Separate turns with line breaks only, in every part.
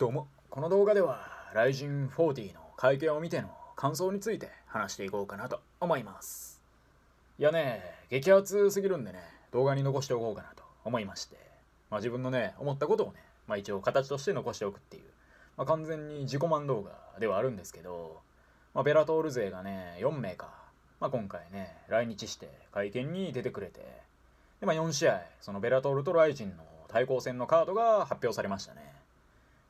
どうもこの動画では r イ z ン n 4 0の会見を見ての感想について話していこうかなと思いますいやね激アツすぎるんでね動画に残しておこうかなと思いましてまあ自分のね思ったことをねまあ一応形として残しておくっていう、まあ、完全に自己満動画ではあるんですけど、まあ、ベラトール勢がね4名か、まあ、今回ね来日して会見に出てくれてで、まあ、4試合そのベラトールとライジンの対抗戦のカードが発表されましたね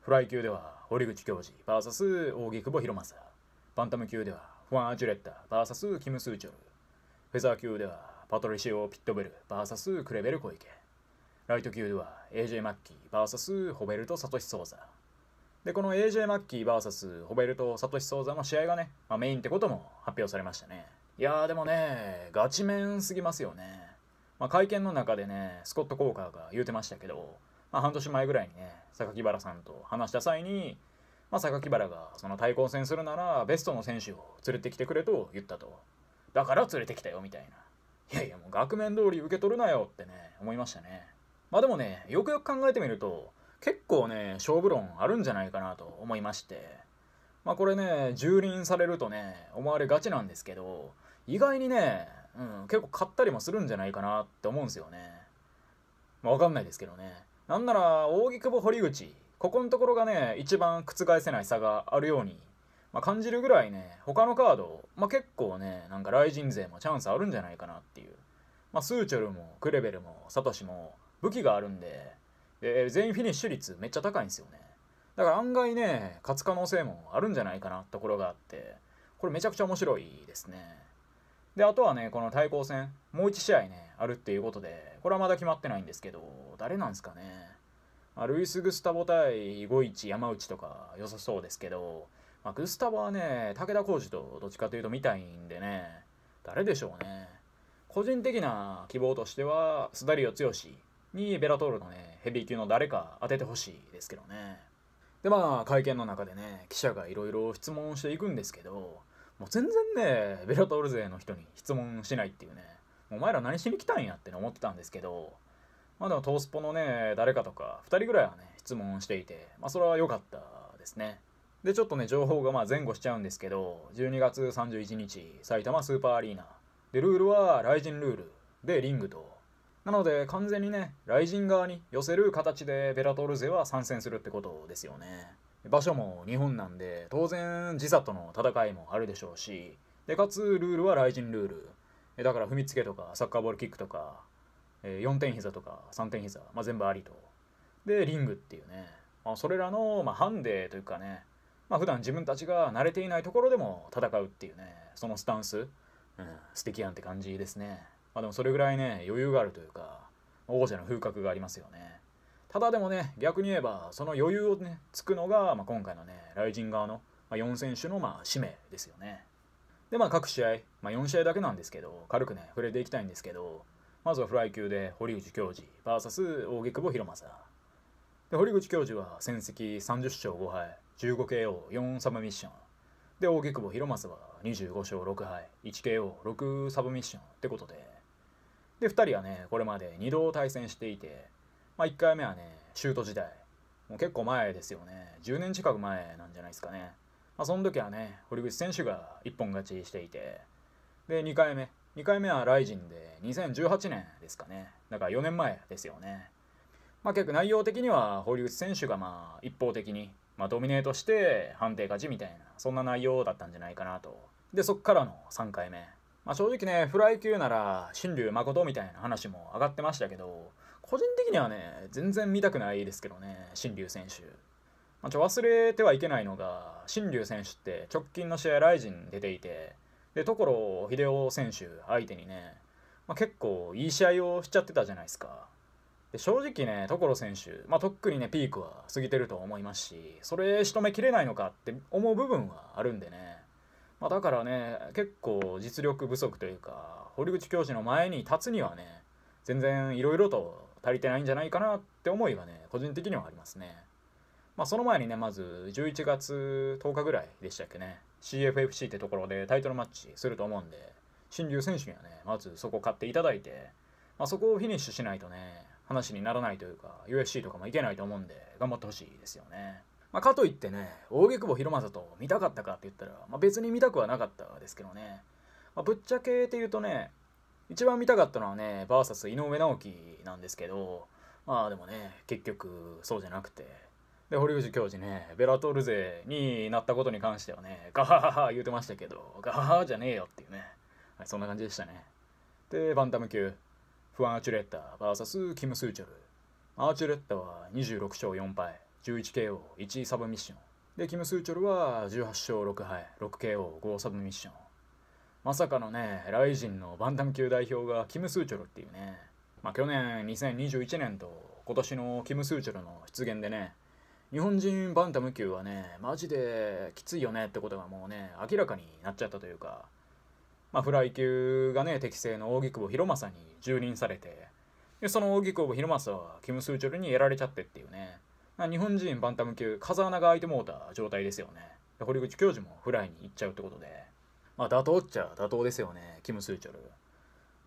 フライ級では堀口教授 VS 大木久保博正バンタム級ではファン・アジュレッタ VS キム・スーチョルフェザー級ではパトリシオ・ピットベル VS クレベル小池ライト級では AJ マッキー VS ホベルト・サトシ・ソーザで、この AJ マッキー VS ホベルト・サトシ・ソーザの試合がね、まあ、メインってことも発表されましたね。いやーでもね、ガチメンすぎますよね。まあ、会見の中でね、スコット・コーカーが言うてましたけど、まあ、半年前ぐらいにね榊原さんと話した際に、まあ、榊原がその対抗戦するならベストの選手を連れてきてくれと言ったとだから連れてきたよみたいないやいやもう額面通り受け取るなよってね思いましたねまあでもねよくよく考えてみると結構ね勝負論あるんじゃないかなと思いましてまあこれね蹂躙されるとね思われがちなんですけど意外にね、うん、結構買ったりもするんじゃないかなって思うんですよねまあ分かんないですけどねなんなら、扇久保堀口、ここのところがね、一番覆せない差があるように、まあ、感じるぐらいね、他のカード、まあ、結構ね、なんか雷神勢もチャンスあるんじゃないかなっていう。まあ、スーチョルもクレベルもサトシも武器があるんで、で全員フィニッシュ率めっちゃ高いんですよね。だから案外ね、勝つ可能性もあるんじゃないかなところがあって、これめちゃくちゃ面白いですね。で、あとはね、この対抗戦、もう1試合ね、あるっていうことで、これはまだ決まってないんですけど、誰なんですかね。まあ、ルイス・グスタボ対五一山内とか良さそうですけど、まあ、グスタボはね、武田浩二とどっちかというと見たいんでね、誰でしょうね。個人的な希望としては、スダリオ剛にベラトールのね、ヘビー級の誰か当ててほしいですけどね。で、まあ、会見の中でね、記者がいろいろ質問していくんですけど、もう全然ね、ベロトール勢の人に質問しないっていうね、お前ら何しに来たんやって思ってたんですけど、まあでもトースポのね、誰かとか2人ぐらいはね、質問していて、まあそれは良かったですね。で、ちょっとね、情報がまあ前後しちゃうんですけど、12月31日、埼玉スーパーアリーナ。で、ルールは、ライジンルール。で、リングと。なので、完全にね、ライジン側に寄せる形でベラトール勢は参戦するってことですよね。場所も日本なんで当然時差との戦いもあるでしょうしでかつルールは雷神ルールだから踏みつけとかサッカーボールキックとか4点膝とか3点膝、まあ、全部ありとでリングっていうね、まあ、それらの、まあ、ハンデというかね、まあ、普段自分たちが慣れていないところでも戦うっていうねそのスタンス、うん、素敵やんって感じですね、まあ、でもそれぐらいね余裕があるというか王者の風格がありますよねただでもね、逆に言えば、その余裕をね、つくのが、まあ、今回のね、ライジン側の、まあ、4選手の、まあ、使命ですよね。で、まあ、各試合、まあ、4試合だけなんですけど、軽くね、触れていきたいんですけど、まずはフライ級で堀口教授 VS 大木久保博正。で、堀口教授は戦績30勝5敗、15KO4 サブミッション。で、大木久保博正は25勝6敗、1KO6 サブミッションってことで。で、2人はね、これまで2度対戦していて、まあ、1回目はね、中途時代。もう結構前ですよね。10年近く前なんじゃないですかね。まあ、その時はね、堀口選手が一本勝ちしていて、で、2回目。2回目はライジンで、2018年ですかね。だから4年前ですよね。まあ、結構内容的には堀口選手がまあ一方的に、まあ、ドミネートして判定勝ちみたいな、そんな内容だったんじゃないかなと。で、そっからの3回目。まあ、正直ね、フライ級なら新竜誠みたいな話も上がってましたけど、個人的にはね、全然見たくないですけどね、新竜選手。まあ、ちょ忘れてはいけないのが、新竜選手って直近の試合、ライジン出ていて、で、所秀夫選手相手にね、まあ、結構いい試合をしちゃってたじゃないですか。で正直ね、所選手、まあ、とっくにね、ピークは過ぎてると思いますし、それ仕留めきれないのかって思う部分はあるんでね、まあ、だからね、結構実力不足というか、堀口教授の前に立つにはね、全然いろいろと足りてないんじゃないかなって思いはね個人的にはありますねまあその前にねまず11月10日ぐらいでしたっけね CFFC ってところでタイトルマッチすると思うんで新竜選手にはねまずそこ買っていただいて、まあ、そこをフィニッシュしないとね話にならないというか UFC とかもいけないと思うんで頑張ってほしいですよねまあ、かといってね、扇久保広正と見たかったかって言ったら、まあ、別に見たくはなかったですけどね、まあ、ぶっちゃけって言うとね、一番見たかったのはね VS 井上直樹なんですけどまあでもね結局そうじゃなくてで堀口教授ねベラトール勢になったことに関してはねガハハハ言うてましたけどガハハじゃねえよっていうね、はい、そんな感じでしたねでバンタム級フアン・アチュレッタ VS キム・スーチョルアーチュレッタは26勝4敗 11KO1 サブミッションでキム・スーチョルは18勝6敗 6KO5 サブミッションまさかのね、ライジンのバンタム級代表がキム・スーチョルっていうね、まあ、去年2021年と今年のキム・スーチョルの出現でね、日本人バンタム級はね、マジできついよねってことがもうね、明らかになっちゃったというか、まあ、フライ級がね、適正の大木久保博正に蹂躙されて、でその大木久保博正はキム・スーチョルにやられちゃってっていうね、日本人バンタム級、風穴が開いてもうた状態ですよね。堀口教授もフライに行っちゃうってことで。まあ、妥当っちゃ妥当ですよね、キム・スーチョル。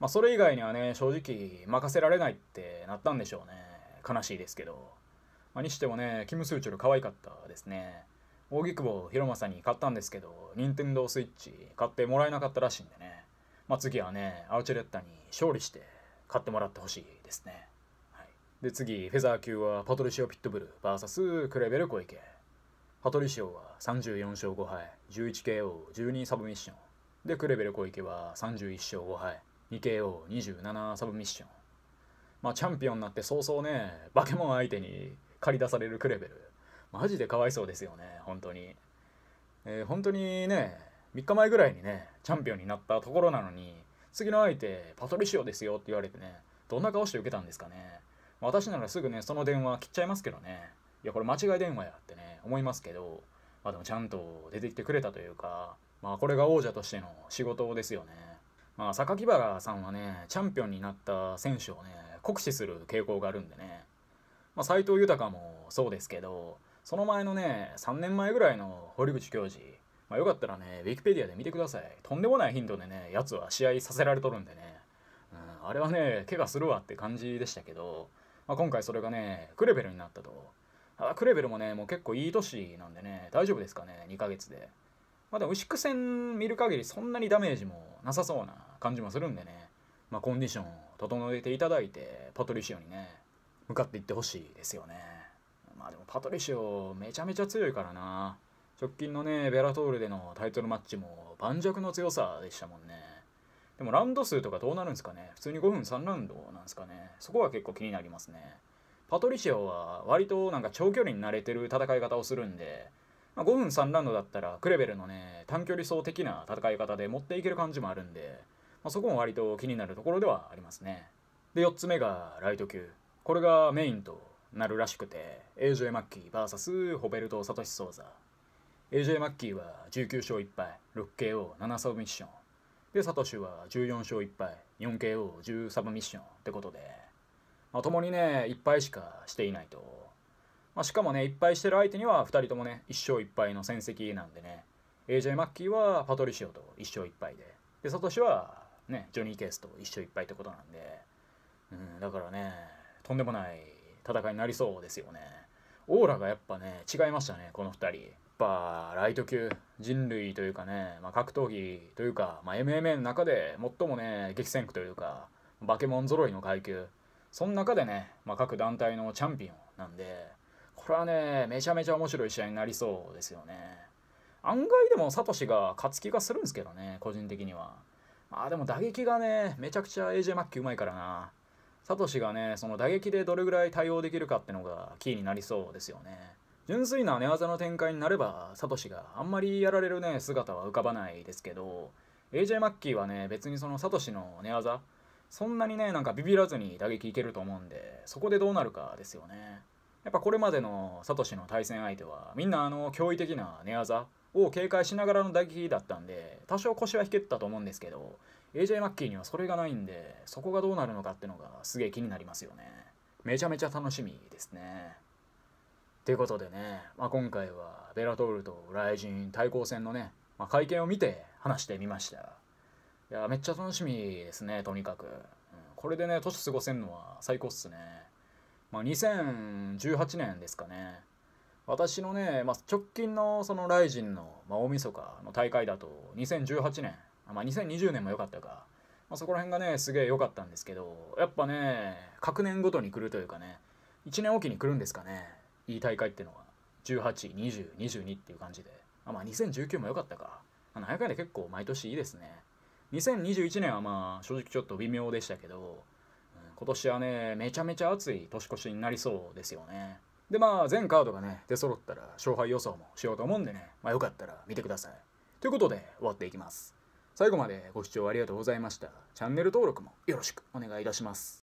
まあ、それ以外にはね、正直、任せられないってなったんでしょうね。悲しいですけど。まあ、にしてもね、キム・スーチョル可愛かったですね。久窪広正に買ったんですけど、任天堂スイッチ買ってもらえなかったらしいんでね。まあ、次はね、アウチェレッタに勝利して買ってもらってほしいですね。はい、で、次、フェザー級はパトリシオ・ピットブル VS クレベル・小池。羽鳥潮は34勝5敗 11KO12 サブミッションでクレベル小池は31勝5敗 2KO27 サブミッションまあチャンピオンになって早々ね化け物相手に駆り出されるクレベルマジでかわいそうですよね本当に、えー、本当にね3日前ぐらいにねチャンピオンになったところなのに次の相手パトリシオですよって言われてねどんな顔して受けたんですかね私ならすぐねその電話切っちゃいますけどねいやこれ間違い電話やってね思いますけど、まあ、でもちゃんと出てきてくれたというか、まあ、これが王者としての仕事ですよね。まあ、榊原さんはねチャンピオンになった選手をね酷使する傾向があるんでね、まあ、藤豊もそうですけどその前のね3年前ぐらいの堀口教授、まあ、よかったらねウィキペディアで見てくださいとんでもない頻度でねやつは試合させられとるんでね、うん、あれはね怪我するわって感じでしたけど、まあ、今回それがねクレベルになったと。クレベルもね、もう結構いい年なんでね、大丈夫ですかね、2ヶ月で。まあでも、牛久戦見る限りそんなにダメージもなさそうな感じもするんでね、まあコンディション整えていただいて、パトリシオにね、向かっていってほしいですよね。まあでも、パトリシオめちゃめちゃ強いからな。直近のね、ベラトールでのタイトルマッチも盤石の強さでしたもんね。でもラウンド数とかどうなるんですかね普通に5分3ラウンドなんですかねそこは結構気になりますね。パトリシオは割となんか長距離に慣れてる戦い方をするんで、まあ、5分3ラウンドだったらクレベルのね短距離走的な戦い方で持っていける感じもあるんで、まあ、そこも割と気になるところではありますねで4つ目がライト級これがメインとなるらしくて AJ マッキー VS ホベルト・サトシ・ソーザ AJ マッキーは19勝1敗 6KO7 サブミッションでサトシは14勝1敗 4KO10 サブミッションってことでまあ、共にね1敗しかしていないと、まあ、しかもね1敗してる相手には2人ともね1勝1敗の戦績なんでね AJ マッキーはパトリシオと1勝1敗ででサトシはねジョニー・ケースと1勝1敗ってことなんで、うん、だからねとんでもない戦いになりそうですよねオーラがやっぱね違いましたねこの2人やっぱライト級人類というかね、まあ、格闘技というか、まあ、MMA の中で最もね激戦区というかバケモン揃いの階級その中でね、まあ、各団体のチャンピオンなんで、これはね、めちゃめちゃ面白い試合になりそうですよね。案外でもサトシが勝つ気がするんですけどね、個人的には。まあでも打撃がね、めちゃくちゃ AJ マッキーうまいからな。サトシがね、その打撃でどれぐらい対応できるかってのがキーになりそうですよね。純粋な寝技の展開になれば、サトシがあんまりやられるね、姿は浮かばないですけど、AJ マッキーはね、別にそのサトシの寝技、そんなにねなんかビビらずに打撃いけると思うんでそこでどうなるかですよねやっぱこれまでのサトシの対戦相手はみんなあの驚異的な寝技を警戒しながらの打撃だったんで多少腰は引けたと思うんですけど AJ マッキーにはそれがないんでそこがどうなるのかってのがすげえ気になりますよねめちゃめちゃ楽しみですねということでね、まあ、今回はベラトールとライジン対抗戦のね、まあ、会見を見て話してみましたいや、めっちゃ楽しみですね、とにかく。うん、これでね、年過ごせるのは最高っすね。まあ、2018年ですかね。私のね、まあ、直近のそのライジンの、まあ、大晦日の大会だと、2018年、まあ、2020年も良かったか、まあ、そこら辺がね、すげえ良かったんですけど、やっぱね、各年ごとに来るというかね、1年おきに来るんですかね、いい大会っていうのは。18、20、22っていう感じで。あまあ、2019も良かったか。まあ、700回で結構毎年いいですね。2021年はまあ正直ちょっと微妙でしたけど今年はねめちゃめちゃ暑い年越しになりそうですよねでまあ全カードがね出揃ったら勝敗予想もしようと思うんでね、まあ、よかったら見てくださいということで終わっていきます最後までご視聴ありがとうございましたチャンネル登録もよろしくお願いいたします